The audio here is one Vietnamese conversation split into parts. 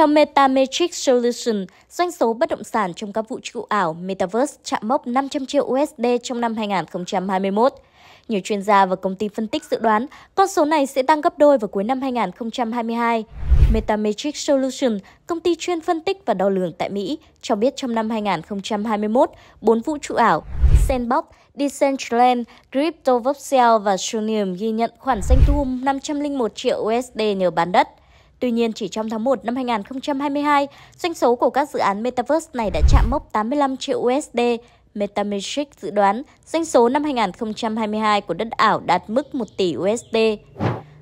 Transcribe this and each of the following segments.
Theo MetaMetric Solution, doanh số bất động sản trong các vũ trụ ảo Metaverse chạm mốc 500 triệu USD trong năm 2021. Nhiều chuyên gia và công ty phân tích dự đoán con số này sẽ tăng gấp đôi vào cuối năm 2022. MetaMetric Solution, công ty chuyên phân tích và đo lường tại Mỹ, cho biết trong năm 2021, bốn vũ trụ ảo Sandbox, Decentraland, Crypto Voxel và Sonium ghi nhận khoản doanh thu 501 triệu USD nhờ bán đất. Tuy nhiên, chỉ trong tháng 1 năm 2022, doanh số của các dự án Metaverse này đã chạm mốc 85 triệu USD. MetaMetric dự đoán doanh số năm 2022 của đất ảo đạt mức 1 tỷ USD.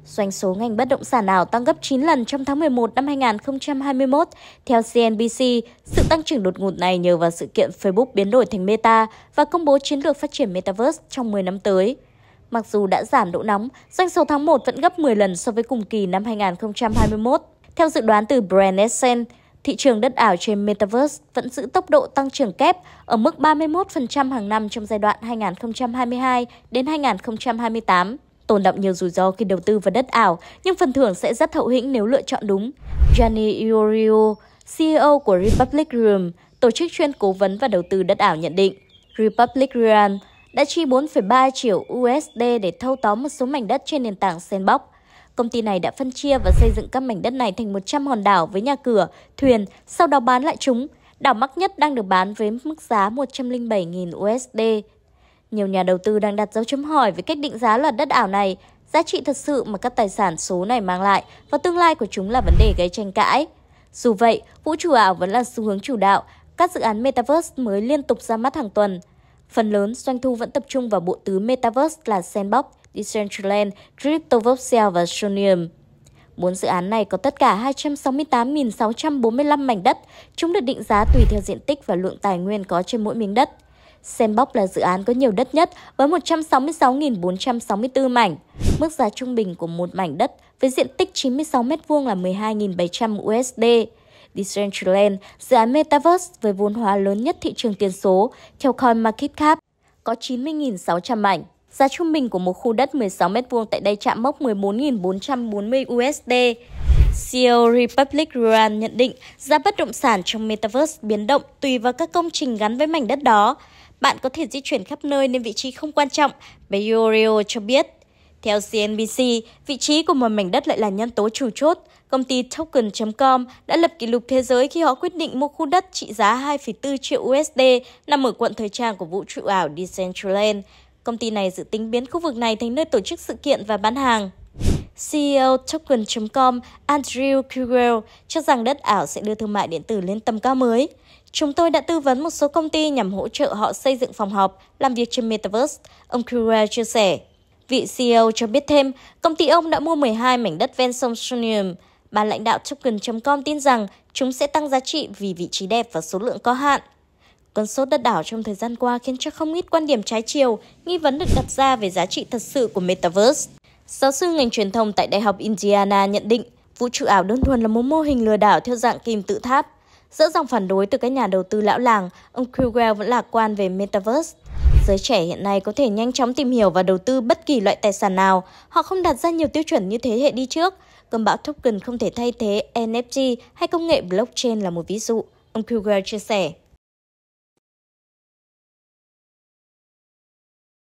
Doanh số ngành bất động sản ảo tăng gấp 9 lần trong tháng 11 năm 2021. Theo CNBC, sự tăng trưởng đột ngột này nhờ vào sự kiện Facebook biến đổi thành Meta và công bố chiến lược phát triển Metaverse trong 10 năm tới. Mặc dù đã giảm độ nóng, doanh số tháng 1 vẫn gấp 10 lần so với cùng kỳ năm 2021. Theo dự đoán từ Brennessen, thị trường đất ảo trên Metaverse vẫn giữ tốc độ tăng trưởng kép ở mức 31% hàng năm trong giai đoạn 2022 đến 2028. Tồn động nhiều rủi ro khi đầu tư vào đất ảo, nhưng phần thưởng sẽ rất hậu hĩnh nếu lựa chọn đúng. Gianni Iorio, CEO của Republic Realm, tổ chức chuyên cố vấn và đầu tư đất ảo nhận định. Republic Realm đã chi 4,3 triệu USD để thâu tóm một số mảnh đất trên nền tảng Sandbox. Công ty này đã phân chia và xây dựng các mảnh đất này thành 100 hòn đảo với nhà cửa, thuyền, sau đó bán lại chúng. Đảo Mắc Nhất đang được bán với mức giá 107.000 USD. Nhiều nhà đầu tư đang đặt dấu chấm hỏi về cách định giá loạt đất ảo này, giá trị thật sự mà các tài sản số này mang lại và tương lai của chúng là vấn đề gây tranh cãi. Dù vậy, vũ trụ ảo vẫn là xu hướng chủ đạo, các dự án Metaverse mới liên tục ra mắt hàng tuần – Phần lớn, doanh thu vẫn tập trung vào bộ tứ Metaverse là Sandbox, Decentraland, CryptoVoxel và Sonium. Bốn dự án này có tất cả 268.645 mảnh đất, chúng được định giá tùy theo diện tích và lượng tài nguyên có trên mỗi miếng đất. Sandbox là dự án có nhiều đất nhất với 166.464 mảnh. Mức giá trung bình của một mảnh đất với diện tích 96m2 là 12.700 USD. Decentraland, dự án Metaverse với vốn hóa lớn nhất thị trường tiền số, theo CoinMarketCap, có 90.600 mảnh. Giá trung bình của một khu đất 16 m2 tại đây chạm mốc 14.440 USD. CEO Republic Ruan nhận định giá bất động sản trong Metaverse biến động tùy vào các công trình gắn với mảnh đất đó. Bạn có thể di chuyển khắp nơi nên vị trí không quan trọng, Bayorio cho biết. Theo CNBC, vị trí của một mảnh đất lại là nhân tố chủ chốt công ty Token.com đã lập kỷ lục thế giới khi họ quyết định mua khu đất trị giá 2,4 triệu USD nằm ở quận thời trang của vũ trụ ảo Decentraland. Công ty này dự tính biến khu vực này thành nơi tổ chức sự kiện và bán hàng. CEO Token.com Andrew Kugel cho rằng đất ảo sẽ đưa thương mại điện tử lên tầm cao mới. Chúng tôi đã tư vấn một số công ty nhằm hỗ trợ họ xây dựng phòng họp, làm việc trên Metaverse, ông Kugel chia sẻ. Vị CEO cho biết thêm, công ty ông đã mua 12 mảnh đất ven sông Sunium Ban lãnh đạo Token.com tin rằng chúng sẽ tăng giá trị vì vị trí đẹp và số lượng có hạn. Cơn sốt đất đảo trong thời gian qua khiến cho không ít quan điểm trái chiều, nghi vấn được đặt ra về giá trị thật sự của Metaverse. Giáo sư ngành truyền thông tại Đại học Indiana nhận định vũ trụ ảo đơn thuần là một mô hình lừa đảo theo dạng kim tự tháp. Giữa dòng phản đối từ các nhà đầu tư lão làng, ông Cruwell vẫn lạc quan về Metaverse. Giới trẻ hiện nay có thể nhanh chóng tìm hiểu và đầu tư bất kỳ loại tài sản nào. Họ không đặt ra nhiều tiêu chuẩn như thế hệ đi trước, Cơn bão token không thể thay thế NFT hay công nghệ blockchain là một ví dụ, ông Kruger chia sẻ.